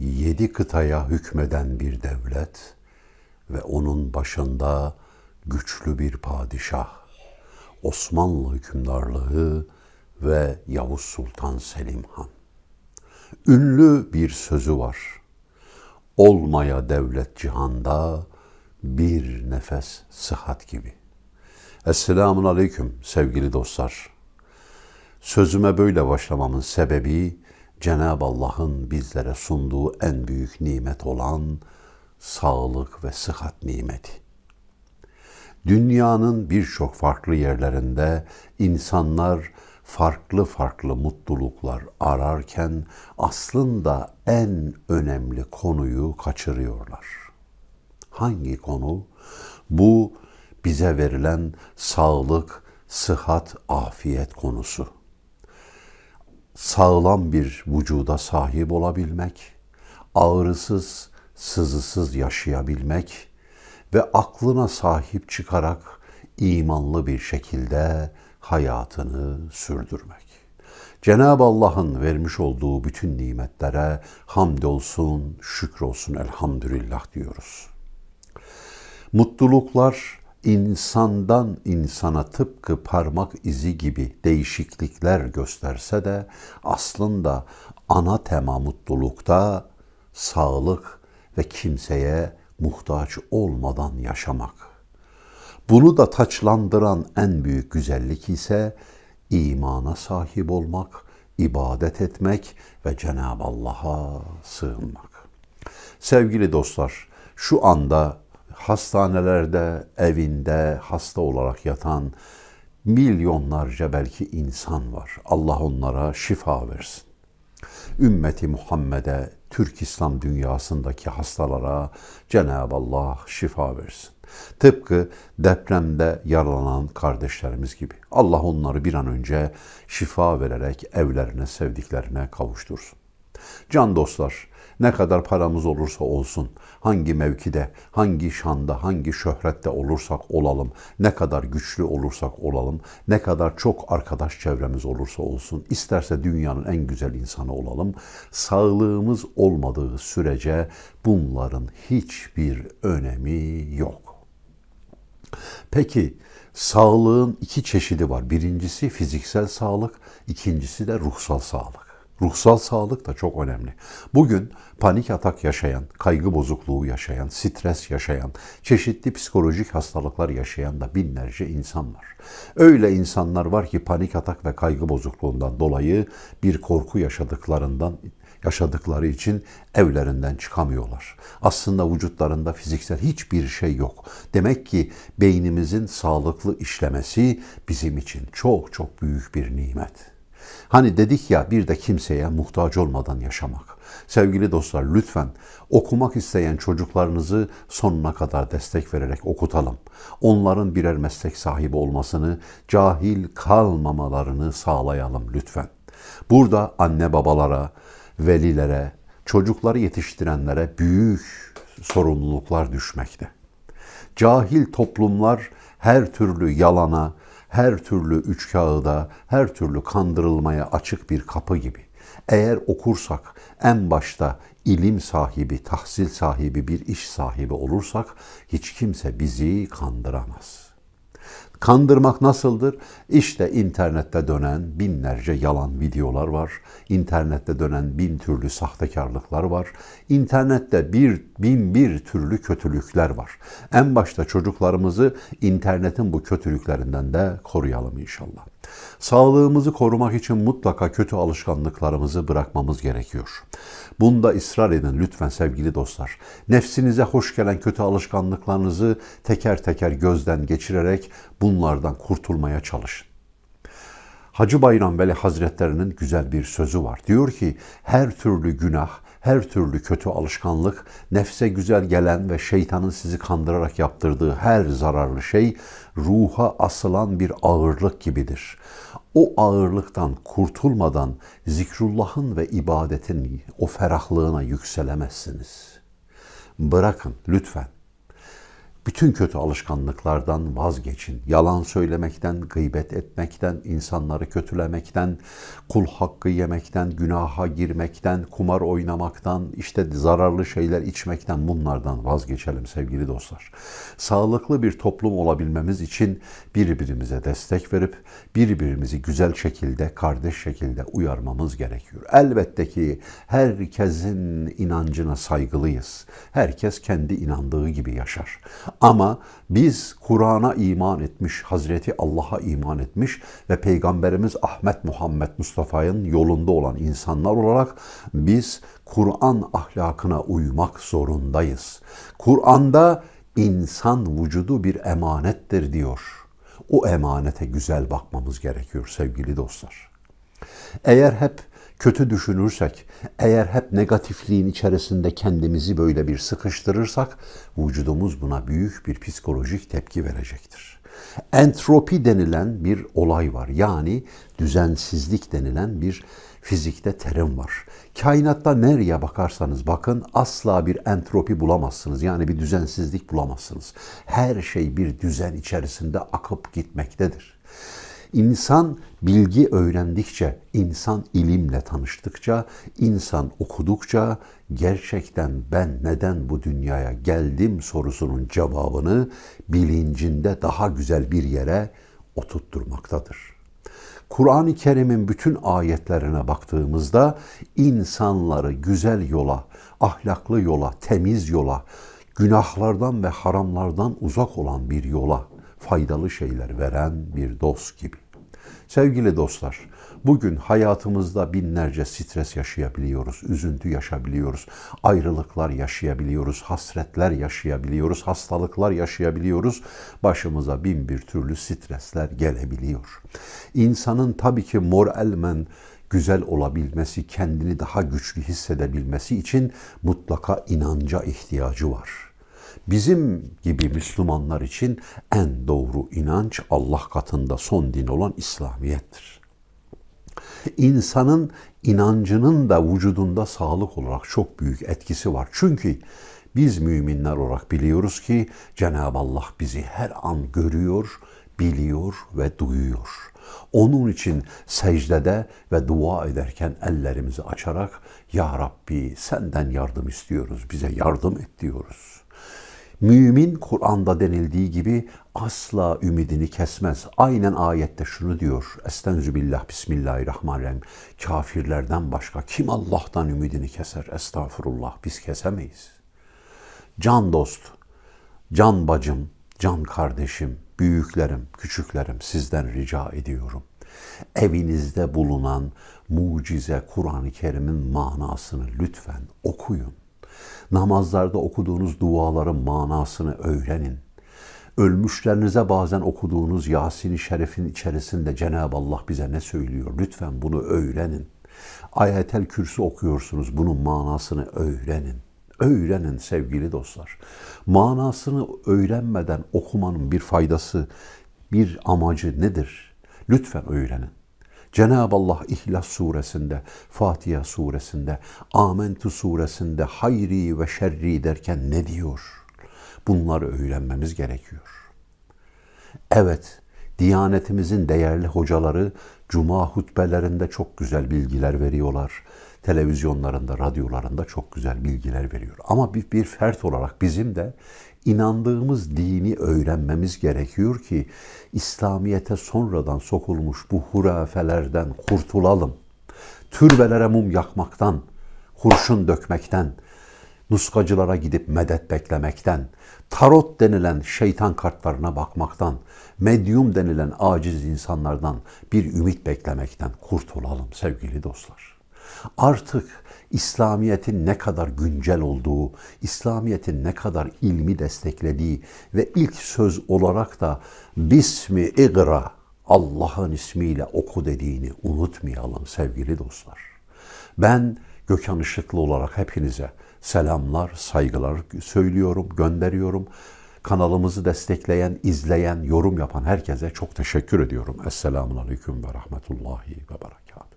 yedi kıtaya hükmeden bir devlet ve onun başında güçlü bir padişah, Osmanlı hükümdarlığı ve Yavuz Sultan Selim Han. Ünlü bir sözü var. Olmaya devlet cihanda bir nefes sıhhat gibi. Esselamun Aleyküm sevgili dostlar. Sözüme böyle başlamamın sebebi Cenab-ı Allah'ın bizlere sunduğu en büyük nimet olan sağlık ve sıhhat nimeti. Dünyanın birçok farklı yerlerinde insanlar farklı farklı mutluluklar ararken aslında en önemli konuyu kaçırıyorlar. Hangi konu? Bu bize verilen sağlık, sıhhat, afiyet konusu sağlam bir vücuda sahip olabilmek, ağrısız, sızısız yaşayabilmek ve aklına sahip çıkarak imanlı bir şekilde hayatını sürdürmek. Cenab-ı Allah'ın vermiş olduğu bütün nimetlere hamdolsun, şükrolsun elhamdülillah diyoruz. Mutluluklar insandan insana tıpkı parmak izi gibi değişiklikler gösterse de aslında ana tema mutlulukta sağlık ve kimseye muhtaç olmadan yaşamak. Bunu da taçlandıran en büyük güzellik ise imana sahip olmak, ibadet etmek ve Cenab-ı Allah'a sığınmak. Sevgili dostlar, şu anda hastanelerde, evinde hasta olarak yatan milyonlarca belki insan var. Allah onlara şifa versin. Ümmeti Muhammed'e, Türk İslam dünyasındaki hastalara Cenab-ı Allah şifa versin. Tıpkı depremde yaralanan kardeşlerimiz gibi. Allah onları bir an önce şifa vererek evlerine, sevdiklerine kavuştursun. Can dostlar, ne kadar paramız olursa olsun, hangi mevkide, hangi şanda, hangi şöhrette olursak olalım, ne kadar güçlü olursak olalım, ne kadar çok arkadaş çevremiz olursa olsun, isterse dünyanın en güzel insanı olalım, sağlığımız olmadığı sürece bunların hiçbir önemi yok. Peki sağlığın iki çeşidi var. Birincisi fiziksel sağlık, ikincisi de ruhsal sağlık. Ruhsal sağlık da çok önemli. Bugün panik atak yaşayan, kaygı bozukluğu yaşayan, stres yaşayan, çeşitli psikolojik hastalıklar yaşayan da binlerce insan var. Öyle insanlar var ki panik atak ve kaygı bozukluğundan dolayı bir korku yaşadıklarından yaşadıkları için evlerinden çıkamıyorlar. Aslında vücutlarında fiziksel hiçbir şey yok. Demek ki beynimizin sağlıklı işlemesi bizim için çok çok büyük bir nimet. Hani dedik ya bir de kimseye muhtaç olmadan yaşamak. Sevgili dostlar lütfen okumak isteyen çocuklarınızı sonuna kadar destek vererek okutalım. Onların birer meslek sahibi olmasını, cahil kalmamalarını sağlayalım lütfen. Burada anne babalara, velilere, çocukları yetiştirenlere büyük sorumluluklar düşmekte. Cahil toplumlar her türlü yalana, her türlü üç kağıda, her türlü kandırılmaya açık bir kapı gibi. Eğer okursak en başta ilim sahibi, tahsil sahibi, bir iş sahibi olursak hiç kimse bizi kandıramaz.'' Kandırmak nasıldır? İşte internette dönen binlerce yalan videolar var. İnternette dönen bin türlü sahtekarlıklar var. İnternette bir bin bir türlü kötülükler var. En başta çocuklarımızı internetin bu kötülüklerinden de koruyalım inşallah. Sağlığımızı korumak için mutlaka kötü alışkanlıklarımızı bırakmamız gerekiyor. Bunda ısrar edin lütfen sevgili dostlar. Nefsinize hoş gelen kötü alışkanlıklarınızı teker teker gözden geçirerek bu bunlardan kurtulmaya çalışın. Hacı Bayram Veli Hazretlerinin güzel bir sözü var. Diyor ki her türlü günah, her türlü kötü alışkanlık, nefse güzel gelen ve şeytanın sizi kandırarak yaptırdığı her zararlı şey ruha asılan bir ağırlık gibidir. O ağırlıktan kurtulmadan zikrullahın ve ibadetin o ferahlığına yükselemezsiniz. Bırakın lütfen bütün kötü alışkanlıklardan vazgeçin. Yalan söylemekten, gıybet etmekten, insanları kötülemekten, kul hakkı yemekten, günaha girmekten, kumar oynamaktan, işte zararlı şeyler içmekten bunlardan vazgeçelim sevgili dostlar. Sağlıklı bir toplum olabilmemiz için birbirimize destek verip birbirimizi güzel şekilde, kardeş şekilde uyarmamız gerekiyor. Elbette ki herkesin inancına saygılıyız. Herkes kendi inandığı gibi yaşar. Ama biz Kur'an'a iman etmiş, Hazreti Allah'a iman etmiş ve Peygamberimiz Ahmet Muhammed Mustafa'nın yolunda olan insanlar olarak biz Kur'an ahlakına uymak zorundayız. Kur'an'da insan vücudu bir emanettir diyor. O emanete güzel bakmamız gerekiyor sevgili dostlar. Eğer hep kötü düşünürsek, eğer hep negatifliğin içerisinde kendimizi böyle bir sıkıştırırsak vücudumuz buna büyük bir psikolojik tepki verecektir. Entropi denilen bir olay var. Yani düzensizlik denilen bir fizikte terim var. Kainatta nereye bakarsanız bakın asla bir entropi bulamazsınız. Yani bir düzensizlik bulamazsınız. Her şey bir düzen içerisinde akıp gitmektedir. İnsan bilgi öğrendikçe, insan ilimle tanıştıkça, insan okudukça gerçekten ben neden bu dünyaya geldim sorusunun cevabını bilincinde daha güzel bir yere oturtturmaktadır.'' Kur'an-ı Kerim'in bütün ayetlerine baktığımızda insanları güzel yola, ahlaklı yola, temiz yola, günahlardan ve haramlardan uzak olan bir yola, faydalı şeyler veren bir dost gibi. Sevgili dostlar, bugün hayatımızda binlerce stres yaşayabiliyoruz, üzüntü yaşayabiliyoruz, ayrılıklar yaşayabiliyoruz, hasretler yaşayabiliyoruz, hastalıklar yaşayabiliyoruz. Başımıza bin bir türlü stresler gelebiliyor. İnsanın tabii ki moralmen güzel olabilmesi, kendini daha güçlü hissedebilmesi için mutlaka inanca ihtiyacı var. Bizim gibi Müslümanlar için en doğru inanç Allah katında son din olan İslamiyettir. İnsanın inancının da vücudunda sağlık olarak çok büyük etkisi var. Çünkü biz müminler olarak biliyoruz ki Cenab-ı Allah bizi her an görüyor, biliyor ve duyuyor. Onun için secdede ve dua ederken ellerimizi açarak Ya Rabbi senden yardım istiyoruz, bize yardım et diyoruz. Mümin Kur'an'da denildiği gibi asla ümidini kesmez. Aynen ayette şunu diyor. Estenzu billah bismillahirrahmanirrahim. Kafirlerden başka kim Allah'tan ümidini keser? Estağfurullah biz kesemeyiz. Can dost, can bacım, can kardeşim, büyüklerim, küçüklerim sizden rica ediyorum. Evinizde bulunan mucize Kur'an-ı Kerim'in manasını lütfen okuyun. Namazlarda okuduğunuz duaların manasını öğrenin. Ölmüşlerinize bazen okuduğunuz Yasin-i Şerif'in içerisinde Cenab-ı Allah bize ne söylüyor? Lütfen bunu öğrenin. Ayetel Kürsü okuyorsunuz. Bunun manasını öğrenin. Öğrenin sevgili dostlar. Manasını öğrenmeden okumanın bir faydası, bir amacı nedir? Lütfen öğrenin. Cenab-ı Allah İhlas suresinde, Fatiha suresinde, Amentu suresinde hayri ve şerri derken ne diyor? Bunları öğrenmemiz gerekiyor. Evet, Diyanetimizin değerli hocaları cuma hutbelerinde çok güzel bilgiler veriyorlar. Televizyonlarında, radyolarında çok güzel bilgiler veriyor. Ama bir, bir fert olarak bizim de inandığımız dini öğrenmemiz gerekiyor ki İslamiyete sonradan sokulmuş bu hurafelerden kurtulalım. Türbelere mum yakmaktan, kurşun dökmekten, nuskacılara gidip medet beklemekten, tarot denilen şeytan kartlarına bakmaktan, medyum denilen aciz insanlardan bir ümit beklemekten kurtulalım sevgili dostlar. Artık İslamiyet'in ne kadar güncel olduğu, İslamiyet'in ne kadar ilmi desteklediği ve ilk söz olarak da Bismi İgra Allah'ın ismiyle oku dediğini unutmayalım sevgili dostlar. Ben Gökhan Işıklı olarak hepinize selamlar, saygılar söylüyorum, gönderiyorum. Kanalımızı destekleyen, izleyen, yorum yapan herkese çok teşekkür ediyorum. Esselamun Aleyküm ve Rahmetullahi ve Berekatuhu.